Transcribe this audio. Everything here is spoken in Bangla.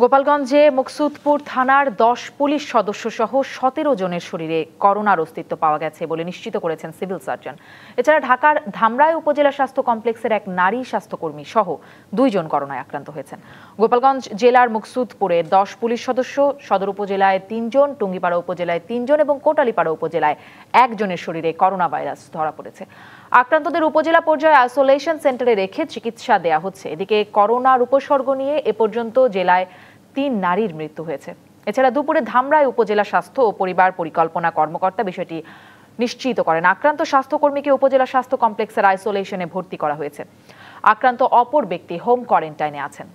গোপালগঞ্জে মকসুদপুর থানার দশ পুলিশ সদস্য সহ সতেরো জনের শরীরে করোনার অস্তিত্ব পাওয়া গেছে বলে নিশ্চিত করেছেন সিভিল সার্জন এছাড়া ঢাকার ধামরাই উপজেলা স্বাস্থ্য কমপ্লেক্সের এক নারী স্বাস্থ্যকর্মী সহ দুইজন করোনায় আক্রান্ত হয়েছেন গোপালগঞ্জ জেলার মুকসুদপুরে দশ পুলিশ সদস্য সদর উপজেলায় তিনজন টুঙ্গিপাড়া উপজেলায় তিনজন এবং কোটালীপাড়া উপজেলায় একজনের শরীরে করোনা ভাইরাস ধরা পড়েছে আক্রান্তদের উপজেলা পর্যায়ে আইসোলেশন সেন্টারে রেখে চিকিৎসা দেয়া হচ্ছে এদিকে করোনার উপসর্গ নিয়ে এ পর্যন্ত জেলায় তিন নারীর মৃত্যু হয়েছে এছাড়া দুপুরে ধামরায় উপজেলা স্বাস্থ্য ও পরিবার পরিকল্পনা কর্মকর্তা বিষয়টি নিশ্চিত করেন আক্রান্ত স্বাস্থ্যকর্মীকে উপজেলা স্বাস্থ্য কমপ্লেক্সের আইসোলেশনে ভর্তি করা হয়েছে আক্রান্ত অপর ব্যক্তি হোম কোয়ারেন্টাইনে আছেন